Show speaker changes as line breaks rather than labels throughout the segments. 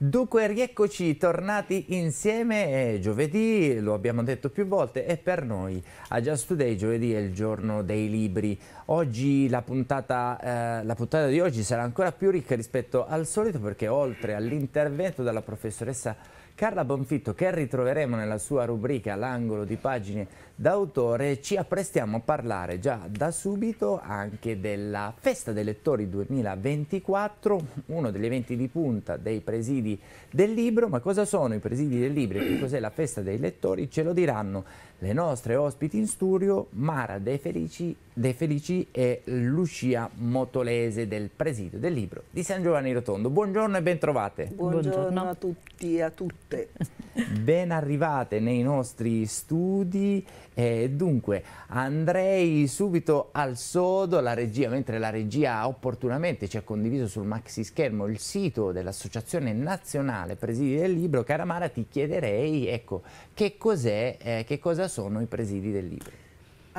Dunque rieccoci tornati insieme giovedì, lo abbiamo detto più volte, è per noi a Just Today giovedì è il giorno dei libri. Oggi la puntata, eh, la puntata di oggi sarà ancora più ricca rispetto al solito perché oltre all'intervento della professoressa Carla Bonfitto, che ritroveremo nella sua rubrica L'angolo di pagine d'autore, ci apprestiamo a parlare già da subito anche della Festa dei Lettori 2024, uno degli eventi di punta dei presidi del libro. Ma cosa sono i presidi del libro e che cos'è la Festa dei Lettori? Ce lo diranno le nostre ospiti in studio, Mara De Felici De Felici e Lucia Motolese del Presidio del Libro di San Giovanni Rotondo. Buongiorno e bentrovate. Buongiorno, Buongiorno.
a tutti e a tutte.
ben arrivate nei nostri studi. Eh, dunque, andrei subito al sodo, la regia, mentre la regia opportunamente ci ha condiviso sul maxi schermo il sito dell'Associazione Nazionale Presidi del Libro. Cara Mara, ti chiederei, ecco, che cos'è, eh, che cosa sono i presidi del libro?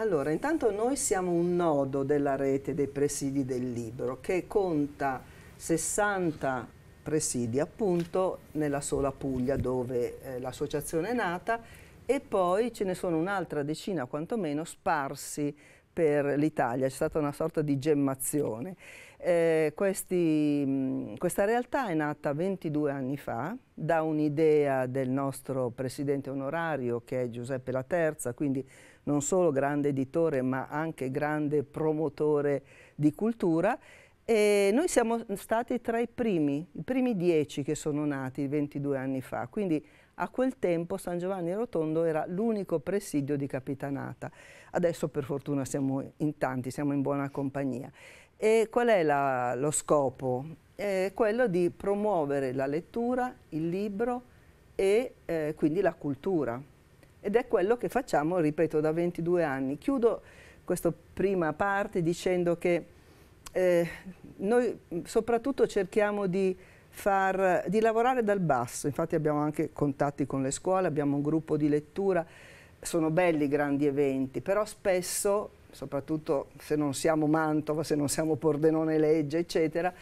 Allora, intanto noi siamo un nodo della rete dei presidi del libro che conta 60 presidi appunto nella sola Puglia dove eh, l'associazione è nata e poi ce ne sono un'altra decina quantomeno sparsi per l'Italia, c'è stata una sorta di gemmazione. Eh, questi, mm, questa realtà è nata 22 anni fa da un'idea del nostro presidente onorario che è Giuseppe La Terza, quindi non solo grande editore ma anche grande promotore di cultura. E noi siamo stati tra i primi, i primi dieci che sono nati 22 anni fa, quindi a quel tempo San Giovanni Rotondo era l'unico presidio di Capitanata. Adesso per fortuna siamo in tanti, siamo in buona compagnia. E qual è la, lo scopo? È quello di promuovere la lettura, il libro e eh, quindi la cultura. Ed è quello che facciamo, ripeto, da 22 anni. Chiudo questa prima parte dicendo che eh, noi soprattutto cerchiamo di, far, di lavorare dal basso, infatti abbiamo anche contatti con le scuole, abbiamo un gruppo di lettura, sono belli grandi eventi, però spesso soprattutto se non siamo Mantova, se non siamo Pordenone Legge, eccetera,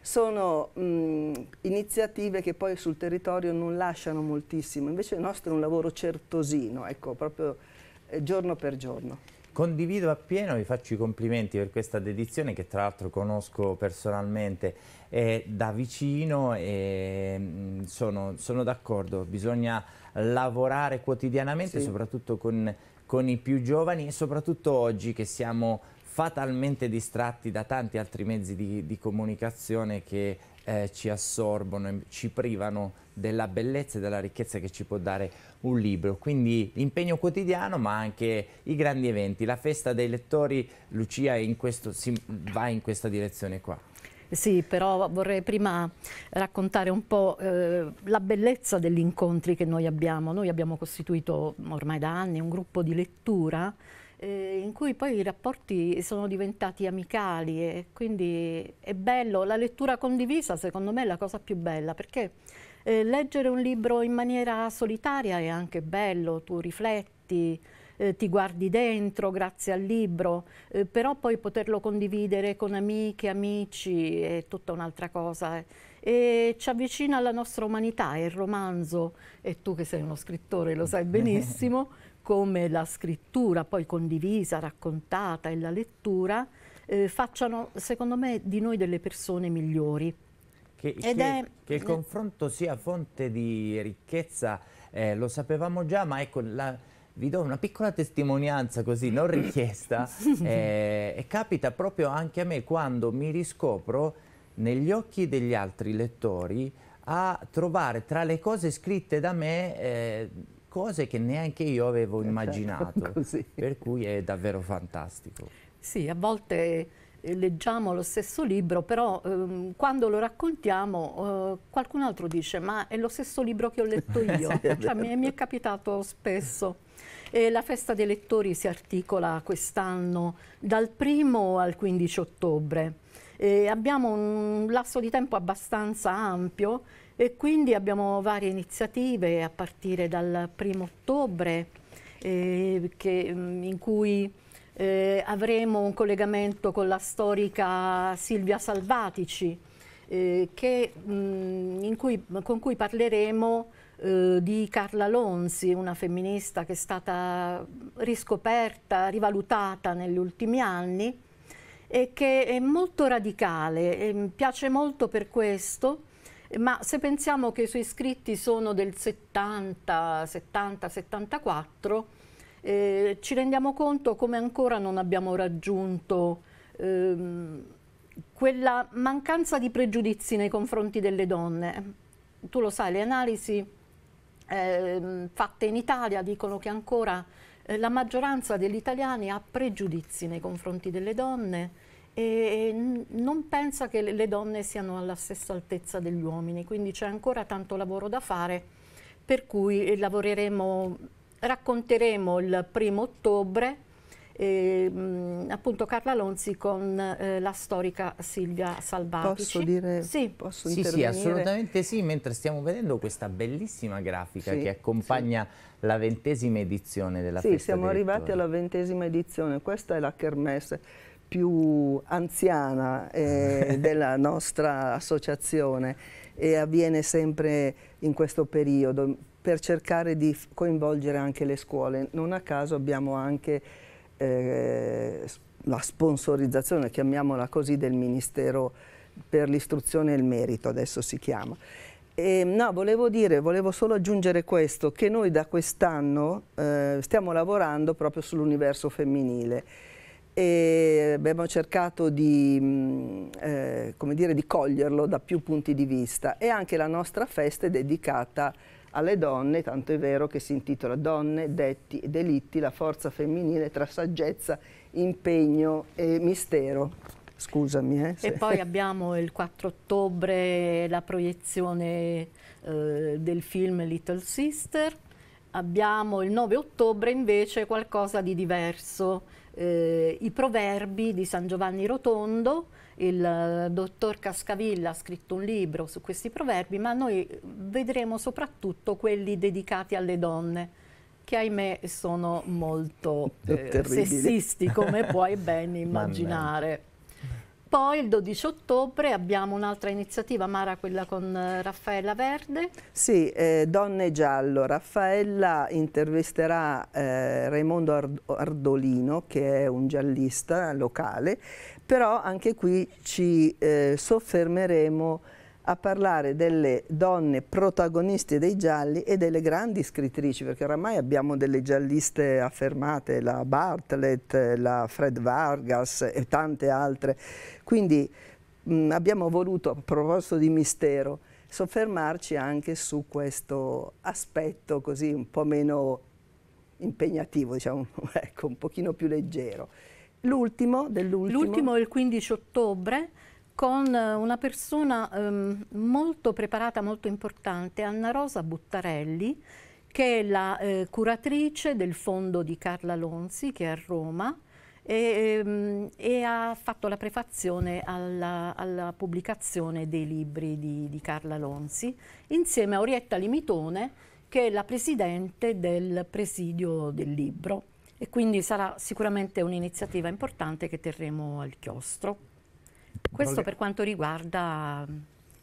sono mh, iniziative che poi sul territorio non lasciano moltissimo, invece il nostro è un lavoro certosino, ecco, proprio eh, giorno per giorno.
Condivido appieno, vi faccio i complimenti per questa dedizione che tra l'altro conosco personalmente eh, da vicino e sono, sono d'accordo, bisogna lavorare quotidianamente sì. soprattutto con con i più giovani, soprattutto oggi che siamo fatalmente distratti da tanti altri mezzi di, di comunicazione che eh, ci assorbono e ci privano della bellezza e della ricchezza che ci può dare un libro. Quindi l'impegno quotidiano, ma anche i grandi eventi. La festa dei lettori, Lucia, in questo, si va in questa direzione qua.
Sì, però vorrei prima raccontare un po' eh, la bellezza degli incontri che noi abbiamo. Noi abbiamo costituito ormai da anni un gruppo di lettura eh, in cui poi i rapporti sono diventati amicali e quindi è bello. La lettura condivisa secondo me è la cosa più bella perché eh, leggere un libro in maniera solitaria è anche bello, tu rifletti, eh, ti guardi dentro grazie al libro, eh, però poi poterlo condividere con amiche, amici è tutta un'altra cosa. Eh. E ci avvicina alla nostra umanità, è il romanzo, e tu che sei uno scrittore lo sai benissimo, come la scrittura poi condivisa, raccontata e la lettura eh, facciano, secondo me, di noi delle persone migliori.
Che, che, è, che il eh confronto sia fonte di ricchezza, eh, lo sapevamo già, ma ecco la vi do una piccola testimonianza così, non richiesta, eh, e capita proprio anche a me quando mi riscopro negli occhi degli altri lettori a trovare tra le cose scritte da me eh, cose che neanche io avevo eh, certo, immaginato, per cui è davvero fantastico.
Sì, a volte eh, leggiamo lo stesso libro, però ehm, quando lo raccontiamo eh, qualcun altro dice ma è lo stesso libro che ho letto io, sì, cioè, mi, mi, è capitato spesso. E la festa dei lettori si articola quest'anno dal 1 al 15 ottobre. E abbiamo un lasso di tempo abbastanza ampio e quindi abbiamo varie iniziative a partire dal 1 ottobre eh, che, mm, in cui eh, avremo un collegamento con la storica Silvia Salvatici eh, che, mh, mm, cui, con cui parleremo eh, di Carla Lonzi, una femminista che è stata riscoperta, rivalutata negli ultimi anni e che è molto radicale, e piace molto per questo, ma se pensiamo che i suoi scritti sono del 70, 70, 74, eh, ci rendiamo conto come ancora non abbiamo raggiunto ehm, quella mancanza di pregiudizi nei confronti delle donne. Tu lo sai, le analisi eh, fatte in Italia dicono che ancora eh, la maggioranza degli italiani ha pregiudizi nei confronti delle donne e, e non pensa che le, donne siano alla stessa altezza degli uomini, quindi c'è ancora tanto lavoro da fare, per cui lavoreremo, racconteremo il primo ottobre eh, appunto Carla Lonzi con eh, la storica Silvia Salvatici. Posso dire? Sì, posso sì, sì, assolutamente
sì, mentre stiamo vedendo questa bellissima grafica sì, che accompagna sì. la ventesima edizione della sì, Sì, siamo arrivati alla
ventesima edizione, questa è la Kermesse più anziana eh, della nostra associazione e avviene sempre in questo periodo per cercare di coinvolgere anche le scuole. Non a caso abbiamo anche eh, la sponsorizzazione, chiamiamola così, del Ministero per l'istruzione e il merito, adesso si chiama. E, ehm, no, volevo dire, volevo solo aggiungere questo, che noi da quest'anno eh, stiamo lavorando proprio sull'universo femminile e ehm, abbiamo cercato di, mm, eh, dire, di coglierlo da più punti di vista e anche la nostra festa è dedicata a alle donne, tanto è vero che si intitola Donne, detti e delitti, la forza femminile tra saggezza, impegno e mistero. Scusami. Eh, se... E poi
abbiamo il 4 ottobre la proiezione eh, del film Little Sister, abbiamo il 9 ottobre invece qualcosa di diverso eh, i proverbi di San Giovanni Rotondo, il eh, dottor Cascavilla ha scritto un libro su questi proverbi, ma noi vedremo soprattutto quelli dedicati alle donne che ahimè sono molto eh, sessisti come puoi ben immaginare poi il 12 ottobre abbiamo un'altra iniziativa, Mara, quella con eh, Raffaella Verde.
Sì, eh, Donne Giallo. Raffaella intervisterà eh, Raimondo Ard Ardolino, che è un giallista locale, però anche qui ci eh, soffermeremo a parlare delle donne protagoniste dei gialli e delle grandi scrittrici, perché oramai abbiamo delle gialliste affermate, la Bartlett, la Fred Vargas e tante altre. Quindi mh, mm, abbiamo voluto, a proposito di mistero, soffermarci anche su questo aspetto così un po' meno impegnativo, diciamo, ecco, un pochino più leggero. L'ultimo dell'ultimo... L'ultimo
il 15 ottobre, con eh, una persona um, molto preparata, molto importante, Anna Rosa Buttarelli, che è la eh, curatrice del fondo di Carla Lonzi, che è a Roma, e, um, e ha fatto la prefazione alla, alla pubblicazione dei libri di, di Carla Lonzi, insieme a Orietta Limitone, che è la presidente del presidio del libro. E quindi sarà sicuramente un'iniziativa importante che terremo al chiostro. Questo per quanto riguarda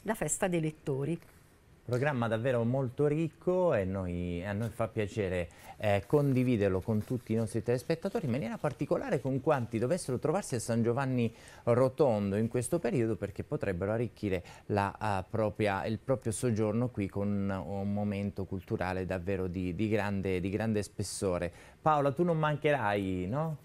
la festa dei lettori.
Programma davvero molto ricco e noi, a noi fa piacere eh, condividerlo con tutti i nostri telespettatori, in maniera particolare con quanti dovessero trovarsi a San Giovanni Rotondo in questo periodo perché potrebbero arricchire la, uh, propria, il proprio soggiorno qui con un momento culturale davvero di, di, grande, di grande spessore. Paola, tu non mancherai, no?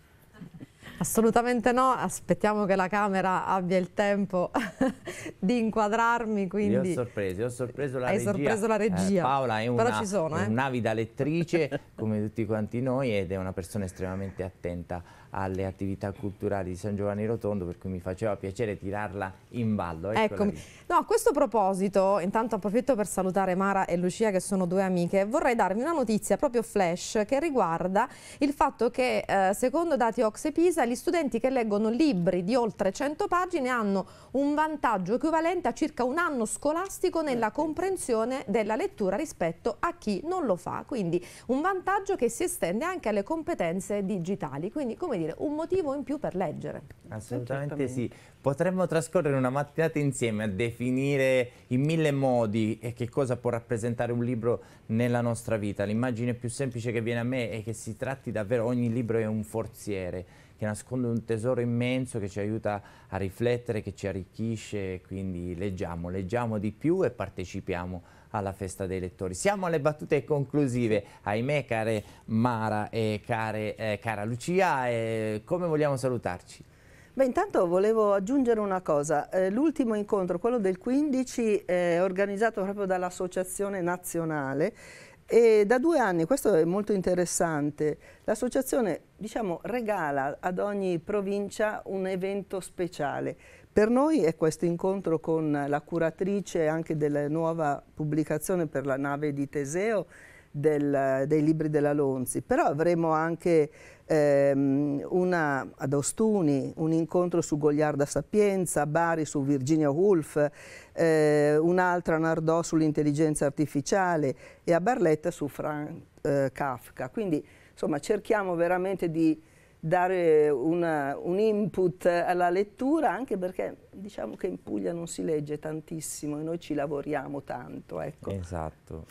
Assolutamente no, aspettiamo che la camera abbia il tempo di inquadrarmi. Quindi... Io ho
sorpreso, ho sorpreso la Hai regia. sorpreso la eh, regia. Eh, Paola è una, sono, eh? un'avida lettrice come tutti quanti noi ed è una persona estremamente attenta alle attività culturali di San Giovanni Rotondo per cui mi faceva piacere tirarla in ballo. Eccomi. Ecco,
no, a questo proposito, intanto approfitto per salutare Mara e Lucia che sono due amiche, vorrei darvi una notizia proprio flash che riguarda il fatto che eh, secondo dati Ox e Pisa gli studenti che leggono libri di oltre 100 pagine hanno un vantaggio equivalente a circa un anno scolastico nella eh, comprensione della lettura rispetto a chi non lo fa. Quindi un vantaggio che si estende anche alle competenze digitali, quindi come dire un motivo in più per leggere.
Assolutamente sì. Potremmo trascorrere una mattinata insieme a definire in mille modi e eh, che cosa può rappresentare un libro nella nostra vita. L'immagine più semplice che viene a me è che si tratti davvero, ogni libro è un forziere che nasconde un tesoro immenso che ci aiuta a riflettere, che ci arricchisce, quindi leggiamo, leggiamo di più e partecipiamo alla festa dei lettori. Siamo alle battute conclusive, ahimè care Mara e care, eh, cara Lucia, eh, come vogliamo salutarci?
Beh, intanto volevo aggiungere una cosa, eh, l'ultimo incontro, quello del 15, eh, organizzato proprio dall'Associazione Nazionale, e da due anni, questo è molto interessante, l'associazione diciamo, regala ad ogni provincia un evento speciale. Per noi è questo incontro con la curatrice anche della nuova pubblicazione per la nave di Teseo del, dei libri della Lonzi, però avremo anche ehm, una, ad Ostuni un incontro su Gogliarda Sapienza, a Bari su Virginia Woolf, eh, un'altra a Nardò sull'intelligenza artificiale e a Barletta su Frank eh, Kafka. Quindi insomma cerchiamo veramente di dare una, un input alla lettura anche perché diciamo che in Puglia non si legge tantissimo e noi ci lavoriamo tanto. Ecco.
Esatto.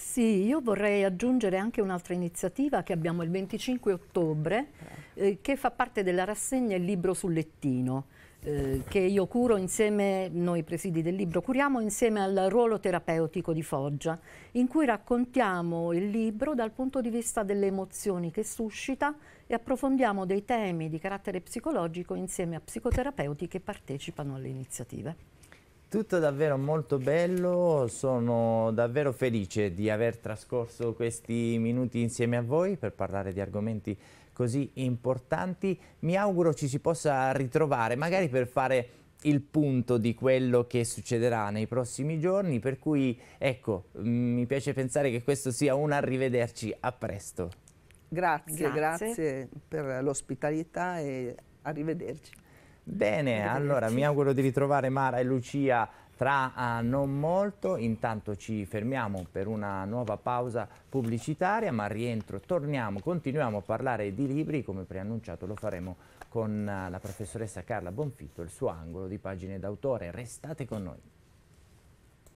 Sì, io vorrei aggiungere anche un'altra iniziativa che
abbiamo il 25 ottobre, eh. eh, che fa parte della rassegna Il libro sul lettino. Eh, che io curo insieme, noi presidi del libro curiamo insieme al ruolo terapeutico di Foggia, in cui raccontiamo il libro dal punto di vista delle emozioni che suscita e approfondiamo dei temi di carattere psicologico insieme a psicoterapeuti che partecipano alle iniziative.
Tutto davvero molto bello, sono davvero felice di aver trascorso questi minuti insieme a voi per parlare di argomenti così importanti. Mi auguro ci si possa ritrovare, magari per fare il punto di quello che succederà nei prossimi giorni, per cui ecco, mm, mi piace pensare che questo sia un arrivederci, a presto.
Grazie, grazie, grazie per l'ospitalità e arrivederci.
Bene, allora mi auguro di ritrovare Mara e Lucia tra uh, non molto, intanto ci fermiamo per una nuova pausa pubblicitaria, ma rientro, torniamo, continuiamo a parlare di libri, come preannunciato lo faremo con uh, la professoressa Carla Bonfitto, il suo angolo di pagine d'autore, restate con noi.